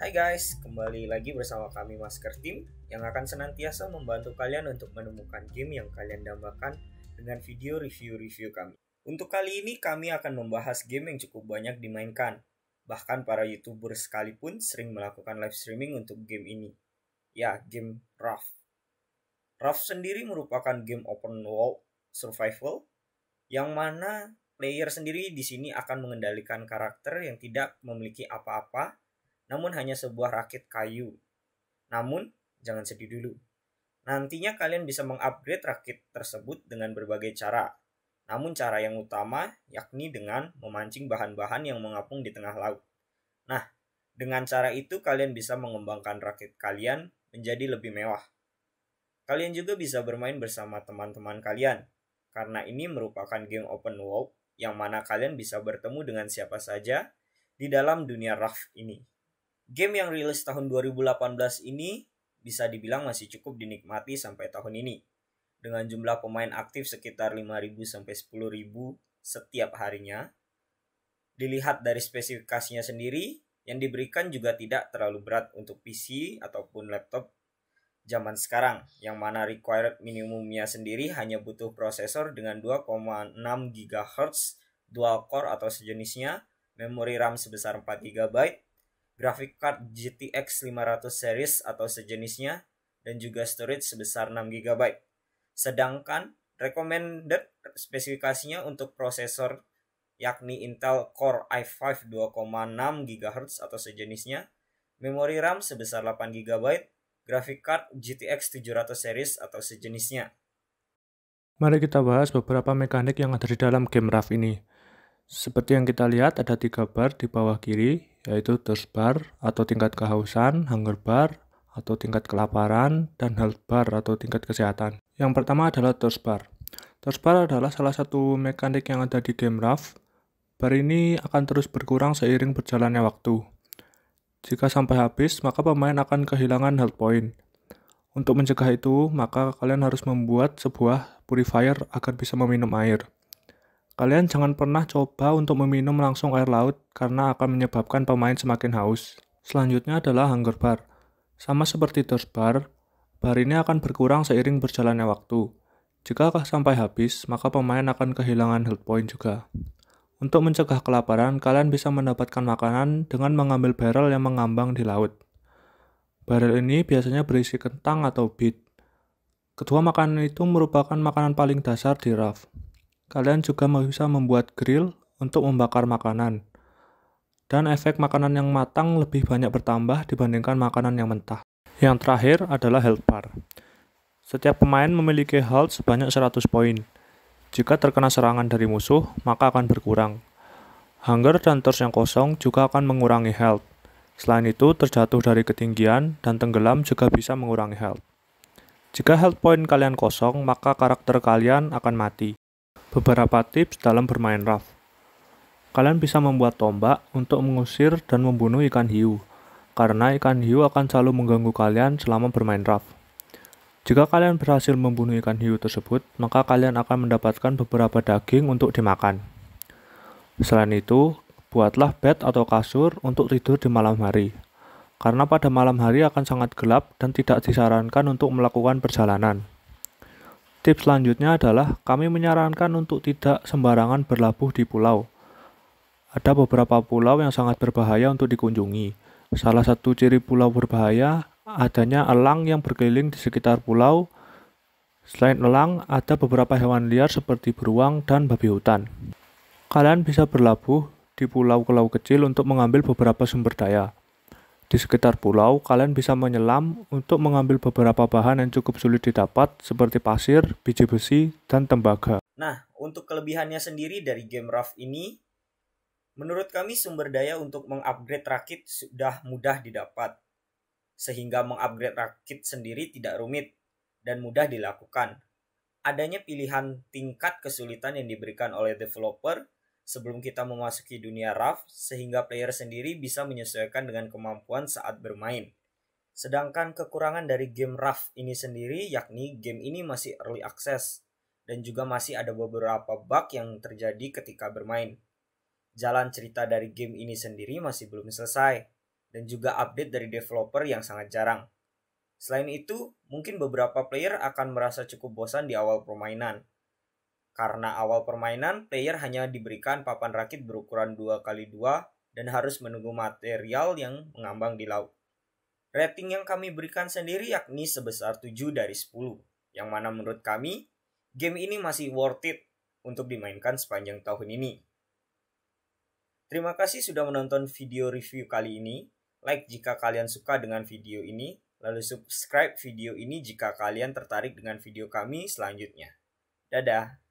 Hai guys, kembali lagi bersama kami Masker Team yang akan senantiasa membantu kalian untuk menemukan game yang kalian dambakan dengan video review-review kami. Untuk kali ini kami akan membahas game yang cukup banyak dimainkan. Bahkan para YouTuber sekalipun sering melakukan live streaming untuk game ini. Ya, game Raft. Raft sendiri merupakan game open world survival yang mana player sendiri di sini akan mengendalikan karakter yang tidak memiliki apa-apa namun hanya sebuah rakit kayu. Namun, jangan sedih dulu. Nantinya kalian bisa mengupgrade rakit tersebut dengan berbagai cara. Namun cara yang utama yakni dengan memancing bahan-bahan yang mengapung di tengah laut. Nah, dengan cara itu kalian bisa mengembangkan rakit kalian menjadi lebih mewah. Kalian juga bisa bermain bersama teman-teman kalian, karena ini merupakan game open world yang mana kalian bisa bertemu dengan siapa saja di dalam dunia raft ini. Game yang rilis tahun 2018 ini bisa dibilang masih cukup dinikmati sampai tahun ini. Dengan jumlah pemain aktif sekitar 5.000 sampai 10.000 setiap harinya. Dilihat dari spesifikasinya sendiri, yang diberikan juga tidak terlalu berat untuk PC ataupun laptop zaman sekarang, yang mana required minimumnya sendiri hanya butuh prosesor dengan 2,6 GHz dual core atau sejenisnya, memori RAM sebesar 4 GB, grafik card GTX 500 series atau sejenisnya, dan juga storage sebesar 6GB. Sedangkan recommended spesifikasinya untuk prosesor yakni Intel Core i5 2,6 GHz atau sejenisnya, memori RAM sebesar 8 GB, grafik card GTX 700 series atau sejenisnya. Mari kita bahas beberapa mekanik yang ada di dalam game RAV ini. Seperti yang kita lihat ada tiga bar di bawah kiri yaitu thirst bar atau tingkat kehausan, hunger bar atau tingkat kelaparan, dan health bar atau tingkat kesehatan. Yang pertama adalah thirst bar. Thirst bar adalah salah satu mekanik yang ada di game Raft. Bar ini akan terus berkurang seiring berjalannya waktu. Jika sampai habis, maka pemain akan kehilangan health point. Untuk mencegah itu, maka kalian harus membuat sebuah purifier agar bisa meminum air. Kalian jangan pernah coba untuk meminum langsung air laut karena akan menyebabkan pemain semakin haus. Selanjutnya adalah hunger bar. Sama seperti thirst bar, bar ini akan berkurang seiring berjalannya waktu. Jika sampai habis, maka pemain akan kehilangan health point juga. Untuk mencegah kelaparan, kalian bisa mendapatkan makanan dengan mengambil barrel yang mengambang di laut. Barrel ini biasanya berisi kentang atau bit. Kedua makanan itu merupakan makanan paling dasar di raft. Kalian juga bisa membuat grill untuk membakar makanan. Dan efek makanan yang matang lebih banyak bertambah dibandingkan makanan yang mentah. Yang terakhir adalah health bar. Setiap pemain memiliki health sebanyak 100 poin. Jika terkena serangan dari musuh, maka akan berkurang. Hunger dan thirst yang kosong juga akan mengurangi health. Selain itu, terjatuh dari ketinggian dan tenggelam juga bisa mengurangi health. Jika health point kalian kosong, maka karakter kalian akan mati. Beberapa tips dalam bermain raft. Kalian bisa membuat tombak untuk mengusir dan membunuh ikan hiu, karena ikan hiu akan selalu mengganggu kalian selama bermain raft. Jika kalian berhasil membunuh ikan hiu tersebut, maka kalian akan mendapatkan beberapa daging untuk dimakan. Selain itu, buatlah bed atau kasur untuk tidur di malam hari, karena pada malam hari akan sangat gelap dan tidak disarankan untuk melakukan perjalanan. Tips selanjutnya adalah kami menyarankan untuk tidak sembarangan berlabuh di pulau. Ada beberapa pulau yang sangat berbahaya untuk dikunjungi. Salah satu ciri pulau berbahaya adanya elang yang berkeliling di sekitar pulau. Selain elang, ada beberapa hewan liar seperti beruang dan babi hutan. Kalian bisa berlabuh di pulau-pulau kecil untuk mengambil beberapa sumber daya. Di sekitar pulau, kalian bisa menyelam untuk mengambil beberapa bahan yang cukup sulit didapat seperti pasir, biji besi, dan tembaga. Nah, untuk kelebihannya sendiri dari game raft ini, menurut kami sumber daya untuk mengupgrade rakit sudah mudah didapat. Sehingga mengupgrade rakit sendiri tidak rumit dan mudah dilakukan. Adanya pilihan tingkat kesulitan yang diberikan oleh developer sebelum kita memasuki dunia rough sehingga player sendiri bisa menyesuaikan dengan kemampuan saat bermain. Sedangkan kekurangan dari game rough ini sendiri yakni game ini masih early access dan juga masih ada beberapa bug yang terjadi ketika bermain. Jalan cerita dari game ini sendiri masih belum selesai dan juga update dari developer yang sangat jarang. Selain itu, mungkin beberapa player akan merasa cukup bosan di awal permainan, karena awal permainan, player hanya diberikan papan rakit berukuran 2x2 dan harus menunggu material yang mengambang di laut. Rating yang kami berikan sendiri yakni sebesar 7 dari 10, yang mana menurut kami, game ini masih worth it untuk dimainkan sepanjang tahun ini. Terima kasih sudah menonton video review kali ini. Like jika kalian suka dengan video ini, lalu subscribe video ini jika kalian tertarik dengan video kami selanjutnya. Dadah!